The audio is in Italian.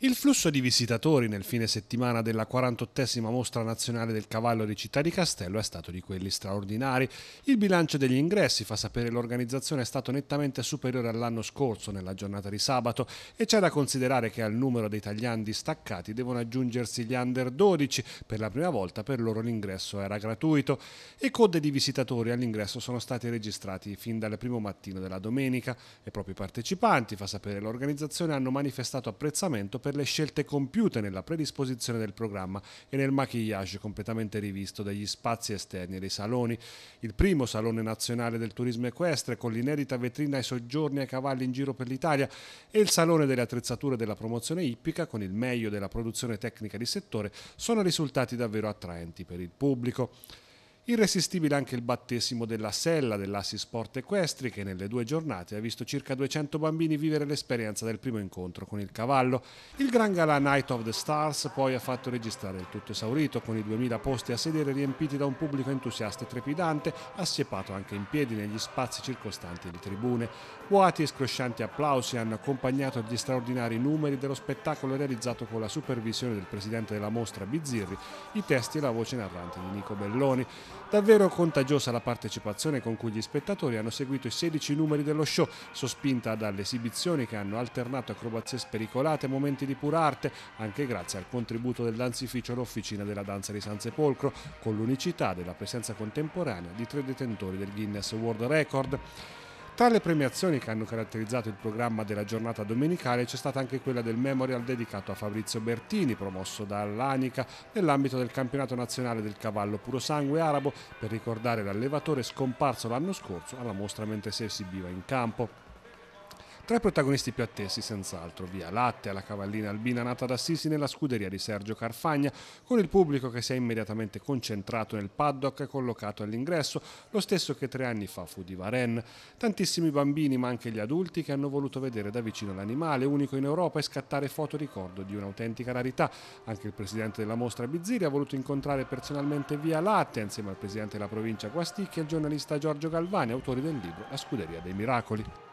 Il flusso di visitatori nel fine settimana della 48esima Mostra Nazionale del Cavallo di Città di Castello è stato di quelli straordinari. Il bilancio degli ingressi, fa sapere l'organizzazione, è stato nettamente superiore all'anno scorso nella giornata di sabato e c'è da considerare che al numero dei tagliandi staccati devono aggiungersi gli under 12. Per la prima volta per loro l'ingresso era gratuito e code di visitatori all'ingresso sono stati registrati fin dal primo mattino della domenica e proprio i partecipanti, fa sapere l'organizzazione, hanno manifestato apprezzamento per le scelte compiute nella predisposizione del programma e nel maquillage completamente rivisto degli spazi esterni e dei saloni. Il primo salone nazionale del turismo equestre con l'inedita vetrina ai soggiorni ai cavalli in giro per l'Italia e il salone delle attrezzature della promozione ippica con il meglio della produzione tecnica di settore sono risultati davvero attraenti per il pubblico. Irresistibile anche il battesimo della Sella dell'Assi Sport Equestri che nelle due giornate ha visto circa 200 bambini vivere l'esperienza del primo incontro con il cavallo. Il Gran Gala Night of the Stars poi ha fatto registrare il tutto esaurito con i 2000 posti a sedere riempiti da un pubblico entusiasta e trepidante, assiepato anche in piedi negli spazi circostanti di tribune. Boati e scroscianti applausi hanno accompagnato gli straordinari numeri dello spettacolo realizzato con la supervisione del presidente della mostra Bizzirri, i testi e la voce narrante di Nico Belloni. Davvero contagiosa la partecipazione con cui gli spettatori hanno seguito i 16 numeri dello show, sospinta dalle esibizioni che hanno alternato acrobazie spericolate e momenti di pura arte, anche grazie al contributo del danzificio all'Officina della Danza di San Sepolcro, con l'unicità della presenza contemporanea di tre detentori del Guinness World Record. Tra le premiazioni che hanno caratterizzato il programma della giornata domenicale c'è stata anche quella del memorial dedicato a Fabrizio Bertini, promosso dall'Anica nell'ambito del campionato nazionale del cavallo puro sangue arabo per ricordare l'allevatore scomparso l'anno scorso alla mostra mentre si esibiva in campo. Tra i protagonisti più attesi, senz'altro, via Latte, alla cavallina albina nata da Sisi nella scuderia di Sergio Carfagna, con il pubblico che si è immediatamente concentrato nel paddock collocato all'ingresso, lo stesso che tre anni fa fu di Varenne. Tantissimi bambini, ma anche gli adulti, che hanno voluto vedere da vicino l'animale, unico in Europa, e scattare foto ricordo di un'autentica rarità. Anche il presidente della mostra Bizziri ha voluto incontrare personalmente via Latte, insieme al presidente della provincia Guasticchi e il giornalista Giorgio Galvani, autori del libro La scuderia dei miracoli.